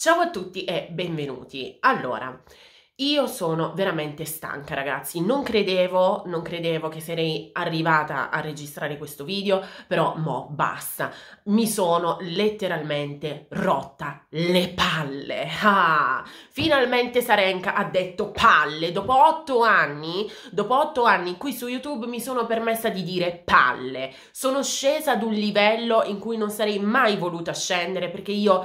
Ciao a tutti e benvenuti. Allora, io sono veramente stanca, ragazzi. Non credevo, non credevo che sarei arrivata a registrare questo video, però mo basta. Mi sono letteralmente rotta le palle. Ah, finalmente Sarenka ha detto palle. Dopo otto anni, dopo otto anni qui su YouTube mi sono permessa di dire palle. Sono scesa ad un livello in cui non sarei mai voluta scendere perché io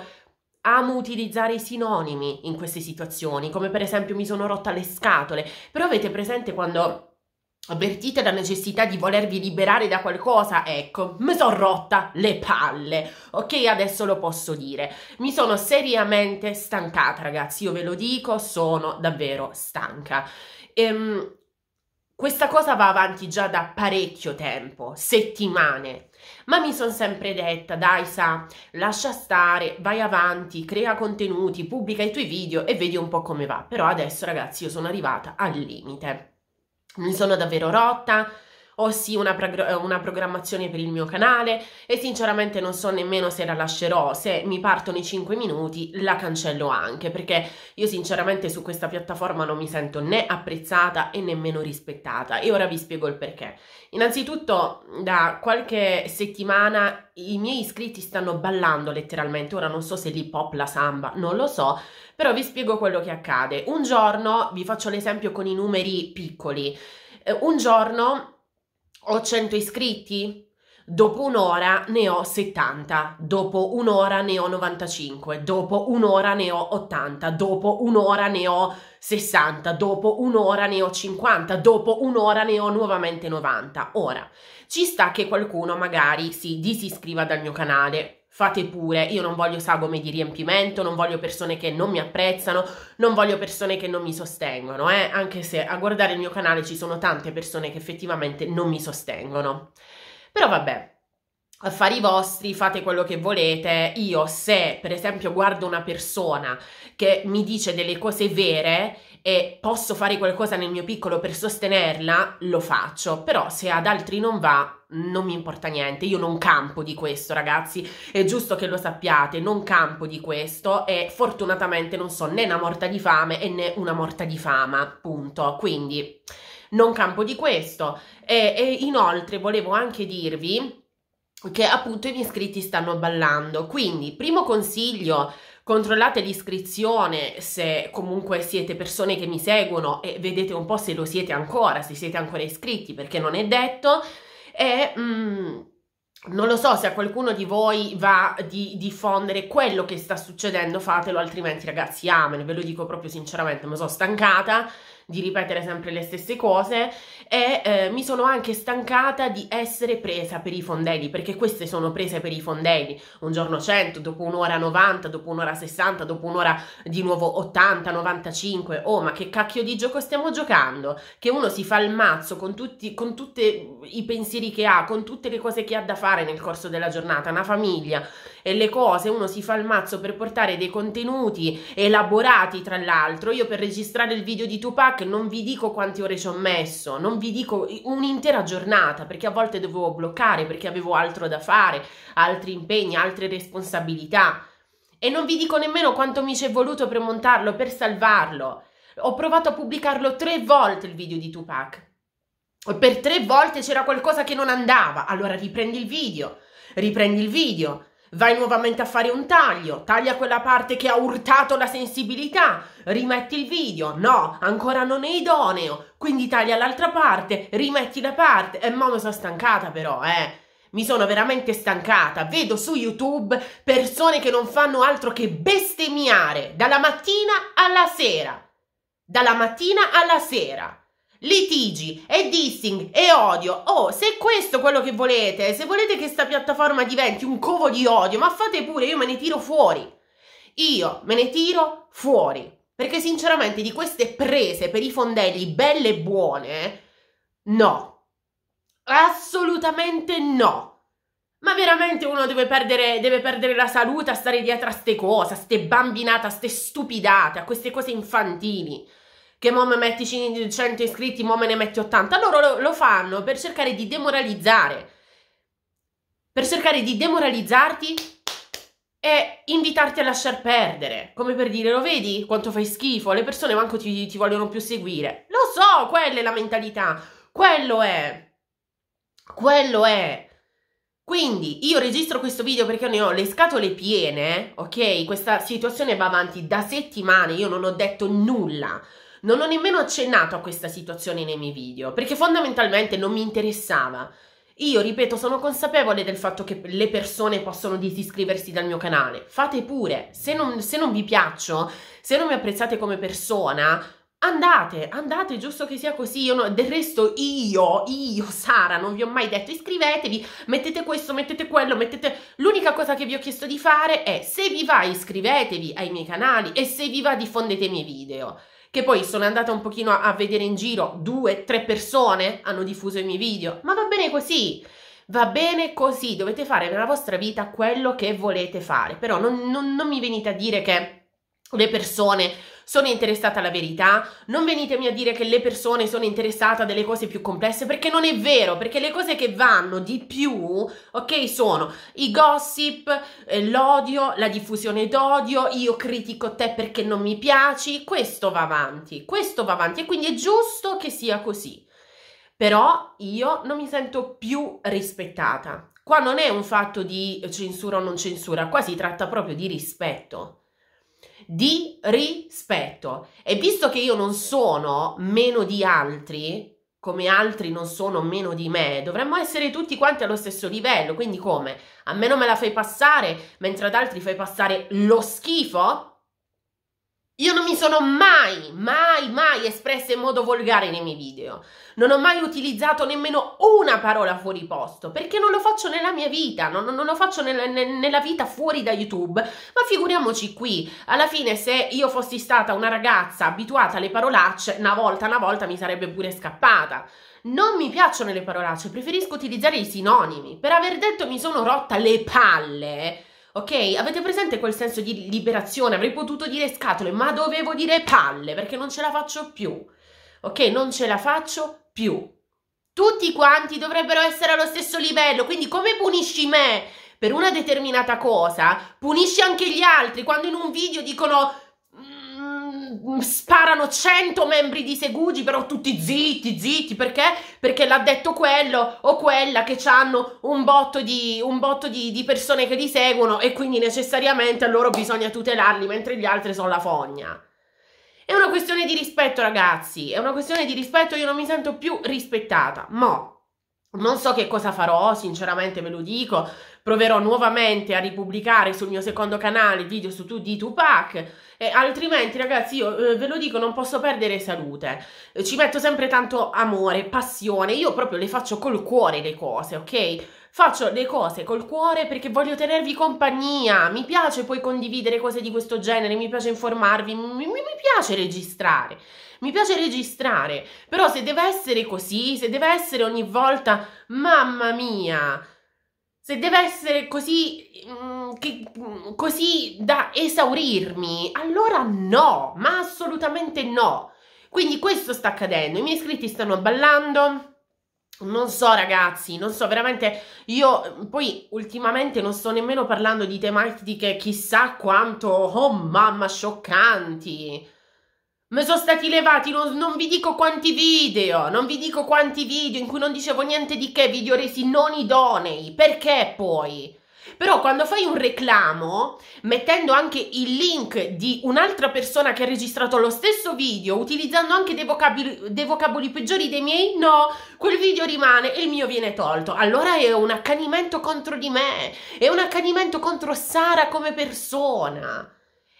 amo utilizzare i sinonimi in queste situazioni, come per esempio mi sono rotta le scatole, però avete presente quando avvertite la necessità di volervi liberare da qualcosa, ecco, mi sono rotta le palle, ok? Adesso lo posso dire. Mi sono seriamente stancata, ragazzi, io ve lo dico, sono davvero stanca. Ehm, questa cosa va avanti già da parecchio tempo, settimane, ma mi sono sempre detta, dai sa, lascia stare, vai avanti, crea contenuti, pubblica i tuoi video e vedi un po' come va. Però adesso ragazzi io sono arrivata al limite. Mi sono davvero rotta, ho sì una, eh, una, programmazione per il mio canale e sinceramente non so nemmeno se la lascerò, se mi partono i 5 minuti la cancello anche perché io sinceramente su questa piattaforma non mi sento né apprezzata e nemmeno rispettata e ora vi spiego il perché. Innanzitutto da qualche settimana i miei iscritti stanno ballando letteralmente, ora non so se l'hip hop, la samba, non lo so, però vi spiego quello che accade. Un giorno, vi faccio l'esempio con i numeri piccoli, eh, un giorno ho 100 iscritti, dopo un'ora ne ho 70, dopo un'ora ne ho 95, dopo un'ora ne ho 80, dopo un'ora ne ho 60, dopo un'ora ne ho 50, dopo un'ora ne ho nuovamente 90. Ora, ci sta che qualcuno magari si disiscriva dal mio canale fate pure. Io non voglio sagome di riempimento, non voglio persone che non mi apprezzano, non voglio persone che non mi sostengono, eh? anche se a guardare il mio canale ci sono tante persone che effettivamente non mi sostengono. Però vabbè, affari vostri, fate quello che volete. Io se per esempio guardo una persona che mi dice delle cose vere e posso fare qualcosa nel mio piccolo per sostenerla, lo faccio, però se ad altri non va non mi importa niente, io non campo di questo ragazzi, è giusto che lo sappiate, non campo di questo e fortunatamente non sono né una morta di fame e né una morta di fama, punto. Quindi non campo di questo e, e inoltre volevo anche dirvi che appunto i miei iscritti stanno ballando. Quindi, primo consiglio, controllate l'iscrizione se comunque siete persone che mi seguono e vedete un po' se lo siete ancora, se siete ancora iscritti, perché non è detto. E... Mm, non lo so se a qualcuno di voi va di diffondere quello che sta succedendo, fatelo, altrimenti ragazzi amen, ve lo dico proprio sinceramente, mi sono stancata di ripetere sempre le stesse cose e eh, mi sono anche stancata di essere presa per i fondelli, perché queste sono prese per i fondelli, un giorno 100, dopo un'ora 90, dopo un'ora 60, dopo un'ora di nuovo 80, 95, oh ma che cacchio di gioco stiamo giocando? Che uno si fa il mazzo con tutti con i pensieri che ha, con tutte le cose che ha da fare nel corso della giornata, una famiglia e le cose, uno si fa il mazzo per portare dei contenuti elaborati tra l'altro, io per registrare il video di Tupac track non vi dico quante ore ci ho messo, non vi dico un'intera giornata perché a volte dovevo bloccare perché avevo altro da fare, altri impegni, altre responsabilità e non vi dico nemmeno quanto mi ci è voluto per montarlo, per salvarlo. Ho provato a pubblicarlo tre volte il video di Tupac. Per tre volte c'era qualcosa che non andava, allora riprendi il video, riprendi il video, vai nuovamente a fare un taglio, taglia quella parte che ha urtato la sensibilità, rimetti il video, no, ancora non è idoneo, quindi taglia l'altra parte, rimetti la parte, e eh, mo mi sono stancata però, eh. Mi sono veramente stancata, vedo su YouTube persone che non fanno altro che bestemmiare dalla mattina alla sera. Dalla mattina alla sera litigi e dissing e odio. Oh, se è questo quello che volete, se volete che sta piattaforma diventi un covo di odio, ma fate pure, io me ne tiro fuori. Io me ne tiro fuori. Perché sinceramente di queste prese per i fondelli belle e buone, no. Assolutamente no. Ma veramente uno deve perdere, deve perdere, la salute a stare dietro a ste cose, a ste bambinate, a ste stupidate, a queste cose infantili che mo me metti 100 iscritti, mo me ne metti 80. Loro lo, lo fanno per cercare di demoralizzare, per cercare di demoralizzarti e invitarti a lasciar perdere, come per dire, lo vedi quanto fai schifo, le persone manco ti, ti vogliono più seguire. Lo so, quella è la mentalità, quello è, quello è. Quindi io registro questo video perché ne ho le scatole piene, ok? Questa situazione va avanti da settimane, io non ho detto nulla non ho nemmeno accennato a questa situazione nei miei video, perché fondamentalmente non mi interessava. Io, ripeto, sono consapevole del fatto che le persone possono disiscriversi dal mio canale. Fate pure. Se non, se non vi piaccio, se non mi apprezzate come persona, andate, andate, giusto che sia così. Io no, del resto io, io, Sara, non vi ho mai detto iscrivetevi, mettete questo, mettete quello, mettete... L'unica cosa che vi ho chiesto di fare è se vi va iscrivetevi ai miei canali e se vi va diffondete i miei video che poi sono andata un pochino a, vedere in giro, due, tre persone hanno diffuso i miei video, ma va bene così. Va bene così, dovete fare nella vostra vita quello che volete fare, però non, non, non mi venite a dire che le persone sono interessata alla verità, non venitemi a dire che le persone sono interessate a delle cose più complesse perché non è vero, perché le cose che vanno di più, ok, sono i gossip, eh, l'odio, la diffusione d'odio, io critico te perché non mi piaci, questo va avanti, questo va avanti e quindi è giusto che sia così. Però io non mi sento più rispettata. Qua non è un fatto di censura o non censura, qua si tratta proprio di rispetto di rispetto. E visto che io non sono meno di altri, come altri non sono meno di me, dovremmo essere tutti quanti allo stesso livello. Quindi come? A me non me la fai passare, mentre ad altri fai passare lo schifo? Io non mi sono mai, mai, mai espressa in modo volgare nei miei video. Non ho mai utilizzato nemmeno una parola fuori posto, perché non lo faccio nella mia vita, non, non lo faccio nel, nel, nella vita fuori da YouTube. Ma figuriamoci qui, alla fine se io fossi stata una ragazza abituata alle parolacce, una volta, una volta mi sarebbe pure scappata. Non mi piacciono le parolacce, preferisco utilizzare i sinonimi. Per aver detto mi sono rotta le palle Ok? Avete presente quel senso di liberazione? Avrei potuto dire scatole, ma dovevo dire palle perché non ce la faccio più. Ok? Non ce la faccio più. Tutti quanti dovrebbero essere allo stesso livello, quindi come punisci me per una determinata cosa, punisci anche gli altri quando in un video dicono Mm, sparano 100 membri di Segugi, però tutti zitti, zitti, perché? Perché l'ha detto quello o quella che hanno un botto, di, un botto di, di, persone che li seguono e quindi necessariamente a loro bisogna tutelarli, mentre gli altri sono la fogna. È una questione di rispetto, ragazzi, è una questione di rispetto, io non mi sento più rispettata, mo'. Non so che cosa farò, sinceramente ve lo dico. Proverò nuovamente a ripubblicare sul mio secondo canale video su tu di Tupac. E altrimenti, ragazzi, io eh, ve lo dico, non posso perdere salute. Ci metto sempre tanto amore, passione. Io proprio le faccio col cuore le cose, ok? Faccio le cose col cuore perché voglio tenervi compagnia. Mi piace poi condividere cose di questo genere, mi piace informarvi, mi, mi, mi piace registrare. Mi piace registrare, però se deve essere così, se deve essere ogni volta, mamma mia, se deve essere così, mm, che, mm, così da esaurirmi, allora no, ma assolutamente no. Quindi questo sta accadendo, i miei iscritti stanno ballando, non so ragazzi, non so veramente, io poi ultimamente non sto nemmeno parlando di tematiche chissà quanto, oh mamma, scioccanti. Mi sono stati levati, non, non, vi dico quanti video, non vi dico quanti video in cui non dicevo niente di che, video resi non idonei. Perché poi? Però quando fai un reclamo, mettendo anche il link di un'altra persona che ha registrato lo stesso video, utilizzando anche dei vocaboli, dei vocaboli peggiori dei miei, no, quel video rimane e il mio viene tolto. Allora è un accanimento contro di me, è un accanimento contro Sara come persona.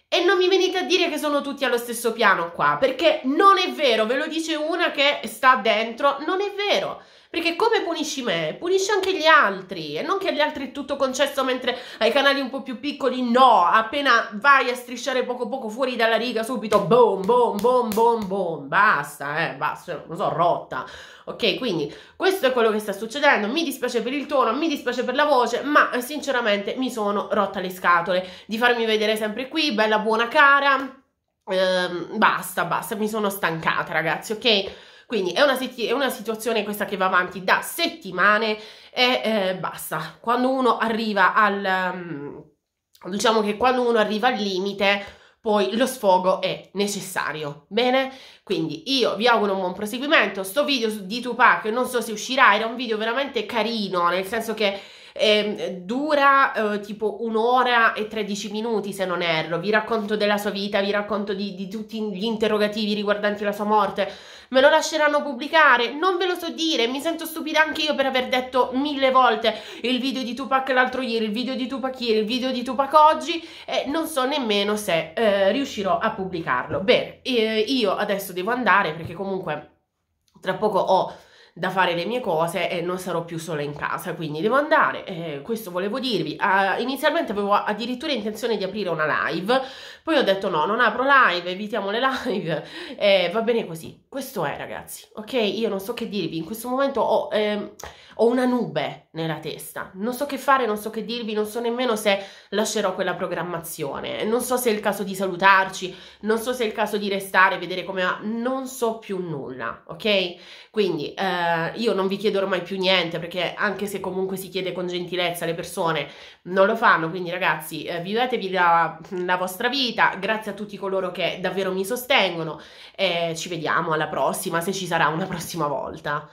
E non mi venite a dire che sono tutti allo stesso piano qua, perché non è vero, ve lo dice una che sta dentro, non è vero. Perché come punisci me? Punisci anche gli altri. E non che agli altri è tutto concesso, mentre ai canali un po' più piccoli no. Appena vai a strisciare poco poco fuori dalla riga, subito boom, boom, boom, boom, boom. Basta, eh, basta. Cioè, non so, rotta. Ok, quindi questo è quello che sta succedendo. Mi dispiace per il tono, mi dispiace per la voce, ma eh, sinceramente mi sono rotta le scatole di farmi vedere sempre qui, bella buona cara. Ehm, basta, basta, mi sono stancata, ragazzi, ok? Quindi è una, è una situazione questa che va avanti da settimane e eh, basta. Quando uno arriva al... Mm, diciamo che quando uno arriva al limite poi lo sfogo è necessario, bene? Quindi io vi auguro un buon proseguimento, sto video di Tupac non so se uscirà, era un video veramente carino, nel senso che eh, dura eh, tipo un'ora e 13 minuti se non erro, vi racconto della sua vita, vi racconto di, di tutti gli interrogativi riguardanti la sua morte, me lo lasceranno pubblicare, non ve lo so dire, mi sento stupida anche io per aver detto mille volte il video di Tupac l'altro ieri, il video di Tupac ieri, il video di Tupac oggi e non so nemmeno se eh, riuscirò a pubblicarlo. Bene, eh, io adesso devo andare perché comunque tra poco ho da fare le mie cose e non sarò più sola in casa, quindi devo andare, eh, questo volevo dirvi. Uh, inizialmente avevo addirittura intenzione di aprire una live, poi ho detto no, non apro live, evitiamo le live, eh, va bene così. Questo è ragazzi, ok? Io non so che dirvi, in questo momento ho, ehm, ho una nube nella testa, non so che fare, non so che dirvi, non so nemmeno se lascerò quella programmazione, non so se è il caso di salutarci, non so se è il caso di restare, vedere come va, non so più nulla, ok? Quindi... Eh, eh, io non vi chiedo ormai più niente perché anche se comunque si chiede con gentilezza le persone non lo fanno, quindi ragazzi eh, vivetevi la, la, vostra vita, grazie a tutti coloro che davvero mi sostengono e ci vediamo alla prossima se ci sarà una prossima volta.